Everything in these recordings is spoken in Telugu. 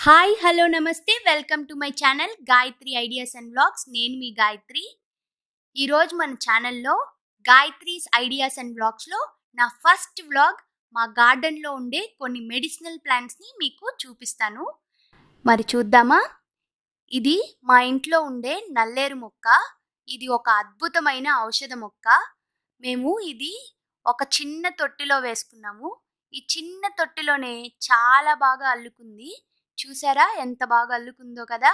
హాయ్ హలో నమస్తే welcome to my channel Gayatri ideas and blogs నేను మీ గాయత్రి ఈరోజు మన ఛానల్లో గాయత్రీస్ ఐడియాస్ అండ్ బ్లాగ్స్లో నా ఫస్ట్ వ్లాగ్ మా గార్డెన్లో ఉండే కొన్ని మెడిసినల్ ప్లాంట్స్ని మీకు చూపిస్తాను మరి చూద్దామా ఇది మా ఇంట్లో ఉండే నల్లేరు మొక్క ఇది ఒక అద్భుతమైన ఔషధ మొక్క మేము ఇది ఒక చిన్న తొట్టిలో వేసుకున్నాము ఈ చిన్న తొట్టిలోనే చాలా బాగా అల్లుకుంది చూసారా ఎంత బాగా అల్లుకుందో కదా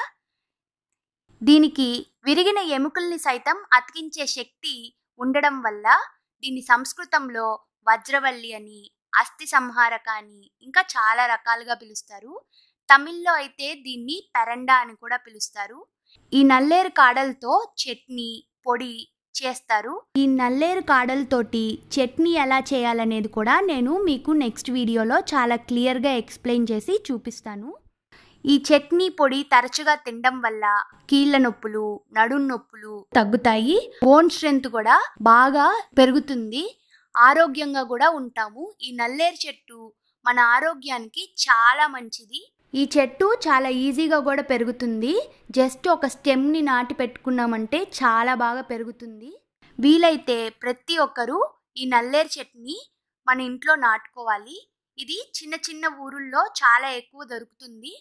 దీనికి విరిగిన ఎముకల్ని సైతం అతికించే శక్తి ఉండడం వల్ల దీన్ని సంస్కృతంలో వజ్రవల్లి అని అస్థి సంహారక అని ఇంకా చాలా రకాలుగా పిలుస్తారు తమిళ్లో అయితే దీన్ని పెరండా అని కూడా పిలుస్తారు ఈ నల్లేరు కాడలతో చట్నీ పొడి చేస్తారు ఈ నల్లేరు కాడలతోటి చట్నీ ఎలా చేయాలనేది కూడా నేను మీకు నెక్స్ట్ వీడియోలో చాలా క్లియర్గా ఎక్స్ప్లెయిన్ చేసి చూపిస్తాను ఈ చట్నీ పొడి తరచుగా తినడం వల్ల కీళ్ళ నొప్పులు నడుం నొప్పులు తగ్గుతాయి బోన్ స్ట్రెంత్ కూడా బాగా పెరుగుతుంది ఆరోగ్యంగా కూడా ఉంటాము ఈ నల్లేరు చెట్టు మన ఆరోగ్యానికి చాలా మంచిది ఈ చెట్టు చాలా ఈజీగా కూడా పెరుగుతుంది జస్ట్ ఒక స్టెమ్ని నాటి పెట్టుకున్నామంటే చాలా బాగా పెరుగుతుంది వీలైతే ప్రతి ఒక్కరూ ఈ నల్లేరు చెట్ని మన ఇంట్లో నాటుకోవాలి ఇది చిన్న చిన్న ఊరుల్లో చాలా ఎక్కువ దొరుకుతుంది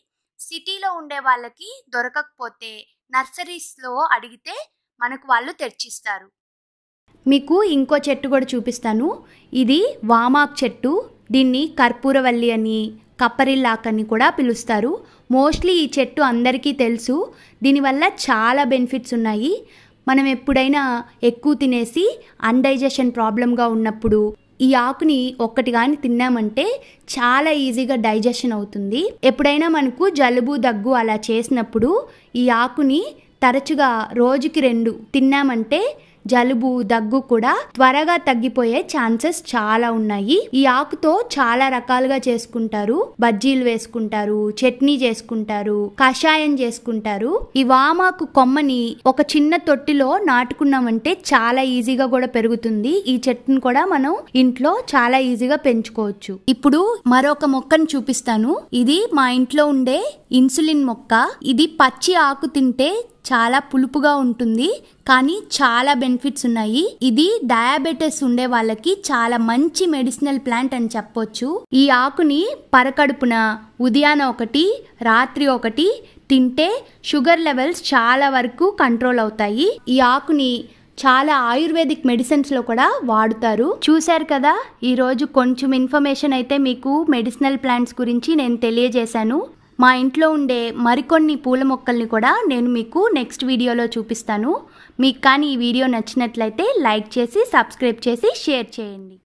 సిటీలో ఉండే వాళ్ళకి దొరకకపోతే నర్సరీస్లో అడిగితే మనకు వాళ్ళు తెచ్చిస్తారు మీకు ఇంకో చెట్టు కూడా చూపిస్తాను ఇది వామాక్ చెట్టు దీన్ని కర్పూరవల్లి అని కప్పరిల్లాక్ అని కూడా పిలుస్తారు మోస్ట్లీ ఈ చెట్టు అందరికీ తెలుసు దీనివల్ల చాలా బెనిఫిట్స్ ఉన్నాయి మనం ఎప్పుడైనా ఎక్కువ తినేసి అన్డైజెషన్ ప్రాబ్లంగా ఉన్నప్పుడు ఈ ఆకుని ఒక్కటి కానీ తిన్నామంటే చాలా ఈజీగా డైజెషన్ అవుతుంది ఎప్పుడైనా మనకు జలుబు దగ్గు అలా చేసినప్పుడు ఈ ఆకుని తరచుగా రోజుకి రెండు తిన్నామంటే జలుబు దగ్గు కూడా త్వరగా తగ్గిపోయే ఛాన్సెస్ చాలా ఉన్నాయి ఈ ఆకుతో చాలా రకాలుగా చేసుకుంటారు బజ్జీలు వేసుకుంటారు చట్నీ చేసుకుంటారు కషాయం చేసుకుంటారు ఈ వామాకు కొమ్మని ఒక చిన్న తొట్టిలో నాటుకున్నామంటే చాలా ఈజీగా కూడా పెరుగుతుంది ఈ చెట్టును కూడా మనం ఇంట్లో చాలా ఈజీగా పెంచుకోవచ్చు ఇప్పుడు మరొక మొక్కను చూపిస్తాను ఇది మా ఇంట్లో ఉండే ఇన్సులిన్ మొక్క ఇది పచ్చి ఆకు తింటే చాలా పులుపుగా ఉంటుంది కానీ చాలా బెనిఫిట్స్ ఉన్నాయి ఇది డయాబెటీస్ ఉండే వాళ్ళకి చాలా మంచి మెడిసినల్ ప్లాంట్ అని చెప్పొచ్చు ఈ ఆకుని పరకడుపున ఉదయాన ఒకటి రాత్రి ఒకటి తింటే షుగర్ లెవెల్స్ చాలా వరకు కంట్రోల్ అవుతాయి ఈ ఆకుని చాలా ఆయుర్వేదిక్ మెడిసిన్స్లో కూడా వాడుతారు చూశారు కదా ఈరోజు కొంచెం ఇన్ఫర్మేషన్ అయితే మీకు మెడిసినల్ ప్లాంట్స్ గురించి నేను తెలియజేశాను మా ఇంట్లో ఉండే మరికొన్ని పూల మొక్కల్ని కూడా నేను మీకు నెక్స్ట్ వీడియోలో చూపిస్తాను మీకు కానీ ఈ వీడియో నచ్చినట్లయితే లైక్ చేసి సబ్స్క్రైబ్ చేసి షేర్ చేయండి